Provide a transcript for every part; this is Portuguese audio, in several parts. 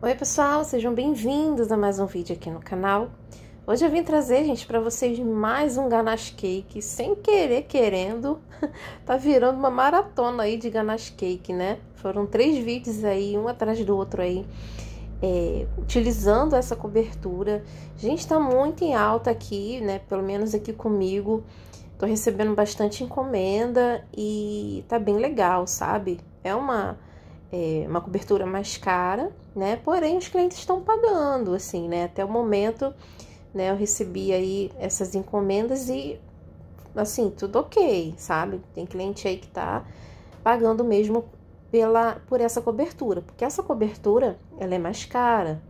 Oi pessoal, sejam bem-vindos a mais um vídeo aqui no canal. Hoje eu vim trazer, gente, para vocês mais um ganache cake, sem querer, querendo, tá virando uma maratona aí de ganache cake, né? Foram três vídeos aí, um atrás do outro aí, é, utilizando essa cobertura. Gente, tá muito em alta aqui, né, pelo menos aqui comigo. Tô recebendo bastante encomenda e tá bem legal, sabe? É uma é, uma cobertura mais cara, né? Porém, os clientes estão pagando, assim, né? Até o momento, né? Eu recebi aí essas encomendas e, assim, tudo ok, sabe? Tem cliente aí que tá pagando mesmo pela, por essa cobertura, porque essa cobertura, ela é mais cara.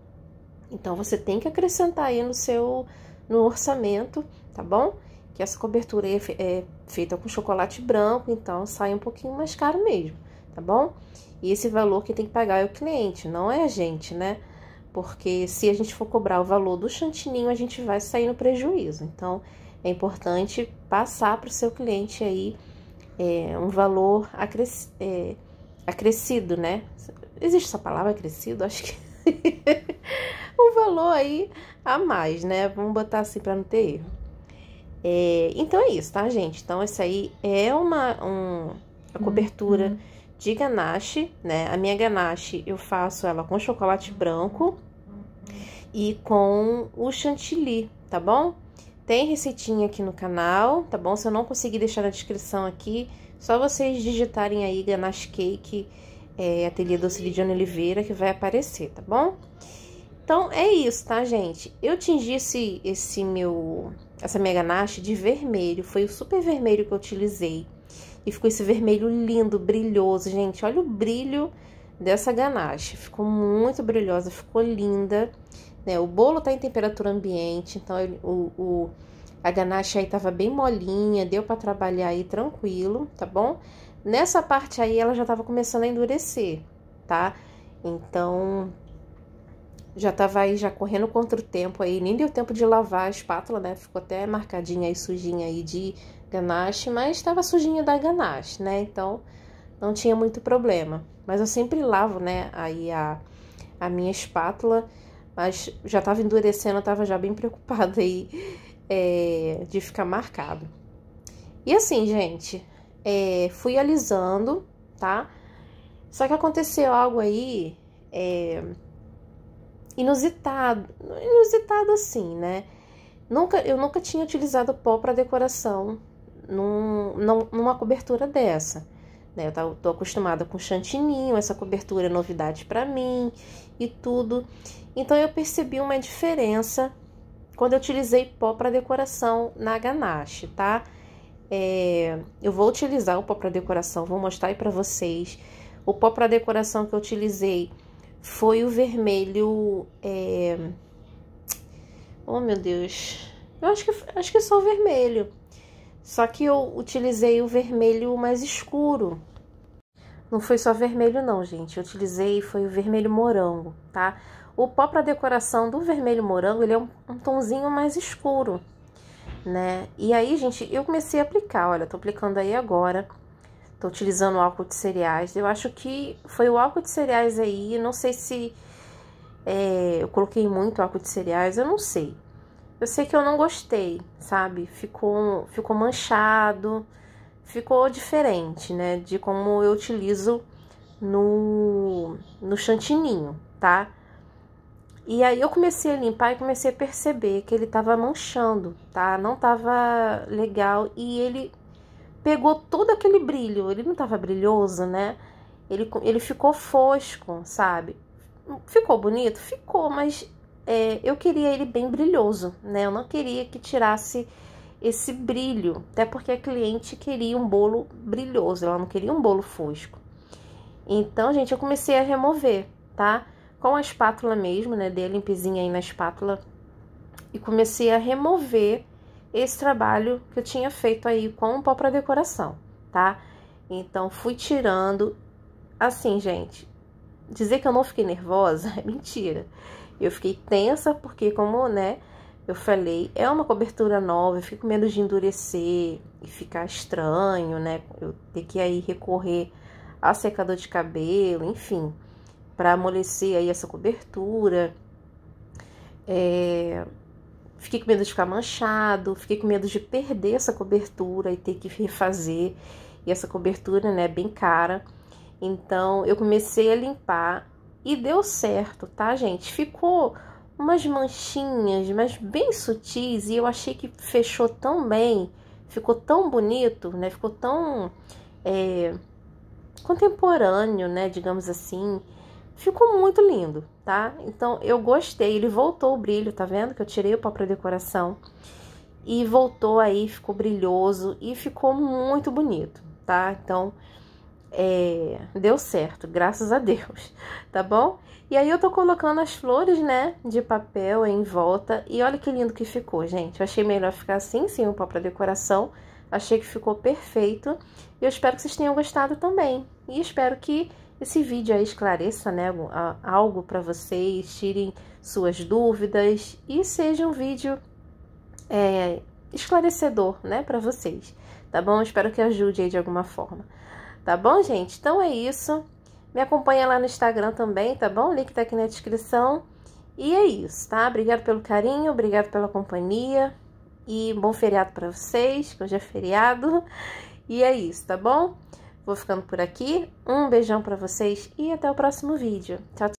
Então, você tem que acrescentar aí no seu, no orçamento, tá bom? Que essa cobertura é, é feita com chocolate branco, então sai um pouquinho mais caro mesmo tá bom? E esse valor que tem que pagar é o cliente, não é a gente, né? Porque se a gente for cobrar o valor do chantininho, a gente vai sair no prejuízo. Então, é importante passar para o seu cliente aí é, um valor acres, é, acrescido, né? Existe essa palavra acrescido? Acho que. um valor aí a mais, né? Vamos botar assim para não ter erro. É, então é isso, tá, gente? Então, essa aí é uma, um, uma cobertura. Uhum de ganache, né? A minha ganache eu faço ela com chocolate branco e com o chantilly, tá bom? Tem receitinha aqui no canal, tá bom? Se eu não conseguir deixar na descrição aqui, só vocês digitarem aí ganache cake é, ateliê doce Lidiane Oliveira que vai aparecer, tá bom? Então é isso, tá, gente? Eu tingi esse, esse meu, essa minha ganache de vermelho, foi o super vermelho que eu utilizei. E ficou esse vermelho lindo, brilhoso, gente. Olha o brilho dessa ganache. Ficou muito brilhosa, ficou linda. Né? O bolo tá em temperatura ambiente, então o, o, a ganache aí tava bem molinha, deu para trabalhar aí tranquilo, tá bom? Nessa parte aí ela já tava começando a endurecer, tá? Então, já tava aí já correndo contra o tempo aí, nem deu tempo de lavar a espátula, né? Ficou até marcadinha aí, sujinha aí de ganache, mas estava sujinha da ganache, né? Então não tinha muito problema. Mas eu sempre lavo, né? Aí a, a minha espátula, mas já estava endurecendo, eu estava já bem preocupada aí é, de ficar marcado. E assim, gente, é, fui alisando, tá? Só que aconteceu algo aí é, inusitado, inusitado assim, né? Nunca, eu nunca tinha utilizado pó para decoração num, numa cobertura dessa. Né? Eu estou acostumada com chantininho, essa cobertura é novidade para mim e tudo. Então eu percebi uma diferença quando eu utilizei pó para decoração na ganache, tá? É, eu vou utilizar o pó para decoração, vou mostrar aí para vocês. O pó para decoração que eu utilizei foi o vermelho. É... Oh meu Deus! Eu acho que acho que só o vermelho. Só que eu utilizei o vermelho mais escuro. Não foi só vermelho não, gente. Eu utilizei foi o vermelho morango, tá? O pó para decoração do vermelho morango, ele é um, um tonzinho mais escuro, né? E aí, gente, eu comecei a aplicar, olha, tô aplicando aí agora. Tô utilizando o álcool de cereais. Eu acho que foi o álcool de cereais aí, não sei se é, eu coloquei muito álcool de cereais, eu não sei eu sei que eu não gostei, sabe? Ficou, ficou manchado, ficou diferente, né? De como eu utilizo no, no chantininho, tá? E aí eu comecei a limpar e comecei a perceber que ele tava manchando, tá? Não tava legal e ele pegou todo aquele brilho. Ele não tava brilhoso, né? Ele, ele ficou fosco, sabe? Ficou bonito? Ficou, mas é, eu queria ele bem brilhoso, né? Eu não queria que tirasse esse brilho, até porque a cliente queria um bolo brilhoso, ela não queria um bolo fosco. Então, gente, eu comecei a remover, tá? Com a espátula mesmo, né? Dei a limpezinha aí na espátula e comecei a remover esse trabalho que eu tinha feito aí com o pó para decoração, tá? Então, fui tirando. Assim, gente, dizer que eu não fiquei nervosa é mentira. Eu fiquei tensa porque, como, né, eu falei, é uma cobertura nova, eu fico com medo de endurecer e ficar estranho, né? Eu ter que aí recorrer a secador de cabelo, enfim, para amolecer aí essa cobertura. É... Fiquei com medo de ficar manchado, fiquei com medo de perder essa cobertura e ter que refazer. E essa cobertura, né, é bem cara. Então eu comecei a limpar e deu certo, tá, gente? Ficou umas manchinhas, mas bem sutis, e eu achei que fechou tão bem, ficou tão bonito, né? Ficou tão é, contemporâneo, né? Digamos assim. Ficou muito lindo, tá? Então eu gostei, ele voltou o brilho, tá vendo? Que eu tirei o próprio decoração. E voltou aí, ficou brilhoso e ficou muito bonito, tá? Então, é, deu certo, graças a Deus, tá bom? E aí eu tô colocando as flores, né, de papel em volta, e olha que lindo que ficou, gente. Eu achei melhor ficar assim, sem o pó pra decoração, achei que ficou perfeito, e eu espero que vocês tenham gostado também. E espero que esse vídeo aí esclareça, né, algo para vocês, tirem suas dúvidas, e seja um vídeo é, esclarecedor, né, para vocês, tá bom? Espero que ajude aí de alguma forma. Tá bom, gente? Então é isso. Me acompanha lá no Instagram também, tá bom? O link tá aqui na descrição. E é isso, tá? Obrigado pelo carinho, obrigado pela companhia e bom feriado para vocês, que hoje é feriado. E é isso, tá bom? Vou ficando por aqui. Um beijão para vocês e até o próximo vídeo. Tchau, tchau.